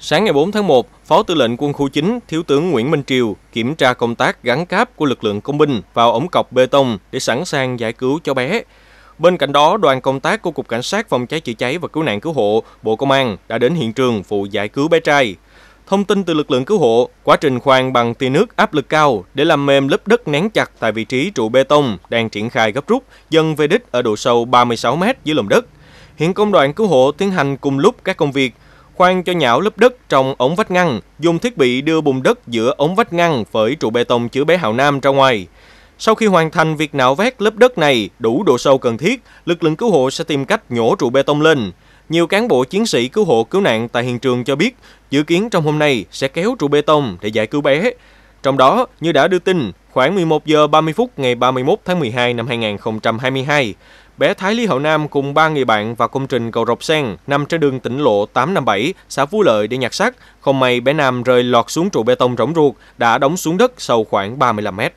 Sáng ngày 4 tháng 1, Phó Tư lệnh Quân khu 9 Thiếu tướng Nguyễn Minh Triều kiểm tra công tác gắn cáp của lực lượng công binh vào ống cọc bê tông để sẵn sàng giải cứu cho bé. Bên cạnh đó, đoàn công tác của Cục Cảnh sát Phòng cháy chữa cháy và cứu nạn cứu hộ, Bộ Công an đã đến hiện trường phụ giải cứu bé trai. Thông tin từ lực lượng cứu hộ, quá trình khoan bằng tia nước áp lực cao để làm mềm lớp đất nén chặt tại vị trí trụ bê tông đang triển khai gấp rút, dần về đích ở độ sâu 36 m dưới lòng đất. Hiện công đoàn cứu hộ tiến hành cùng lúc các công việc khoan cho nhão lớp đất trong ống vách ngăn, dùng thiết bị đưa bùn đất giữa ống vách ngăn với trụ bê tông chứa bé Hào Nam ra ngoài. Sau khi hoàn thành việc nạo vét lớp đất này đủ độ sâu cần thiết, lực lượng cứu hộ sẽ tìm cách nhổ trụ bê tông lên. Nhiều cán bộ chiến sĩ cứu hộ cứu nạn tại hiện trường cho biết, dự kiến trong hôm nay sẽ kéo trụ bê tông để giải cứu bé. Trong đó, như đã đưa tin, khoảng 11 giờ 30 phút ngày 31 tháng 12 năm 2022, Bé Thái Lý Hậu Nam cùng ba người bạn vào công trình cầu Rọc Sen nằm trên đường tỉnh lộ 857, xã Phú Lợi để nhặt sắt. Không may bé Nam rơi lọt xuống trụ bê tông rỗng ruột, đã đóng xuống đất sâu khoảng 35 mét.